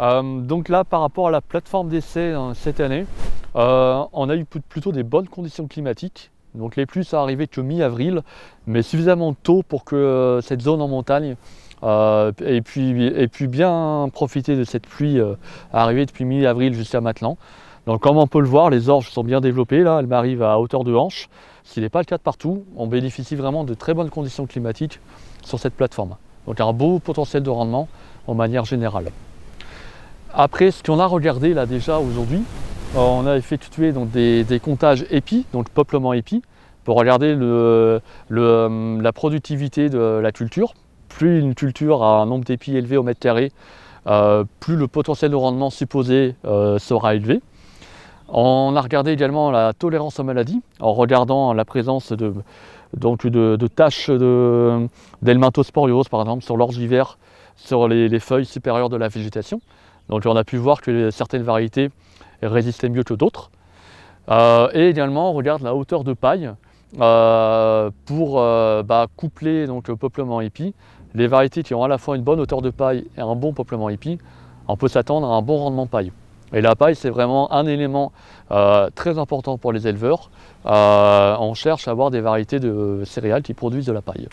Euh, donc là, par rapport à la plateforme d'essai hein, cette année, euh, on a eu plutôt des bonnes conditions climatiques. Donc les pluies sont arrivées que mi-avril, mais suffisamment tôt pour que euh, cette zone en montagne ait pu bien profiter de cette pluie arrivée depuis mi-avril jusqu'à maintenant. Donc comme on peut le voir, les orges sont bien développées, là, elles m'arrivent à hauteur de hanche, ce n'est pas le cas de partout. On bénéficie vraiment de très bonnes conditions climatiques sur cette plateforme. Donc un beau potentiel de rendement en manière générale. Après, ce qu'on a regardé là déjà aujourd'hui, euh, on a effectué des, comptages épis, donc peuplement épis, pour regarder euh, la productivité de la culture. Plus une culture a un nombre d'épis élevé au mètre carré, euh, plus le potentiel de rendement supposé sera élevé. On a regardé également la tolérance aux maladies en regardant la présence de, donc de, taches d'helminthosporiose par exemple sur l'orge hiver, sur les, feuilles supérieures de la végétation. Donc on a pu voir que certaines variétés résistaient mieux que d'autres. Euh, et également on regarde la hauteur de paille euh, pour euh, bah, coupler donc, le peuplement hippie. Les variétés qui ont à la fois une bonne hauteur de paille et un bon peuplement hippie, on peut s'attendre à un bon rendement paille. Et la paille, c'est vraiment un élément très important pour les éleveurs. on cherche à avoir des variétés de céréales qui produisent de la paille.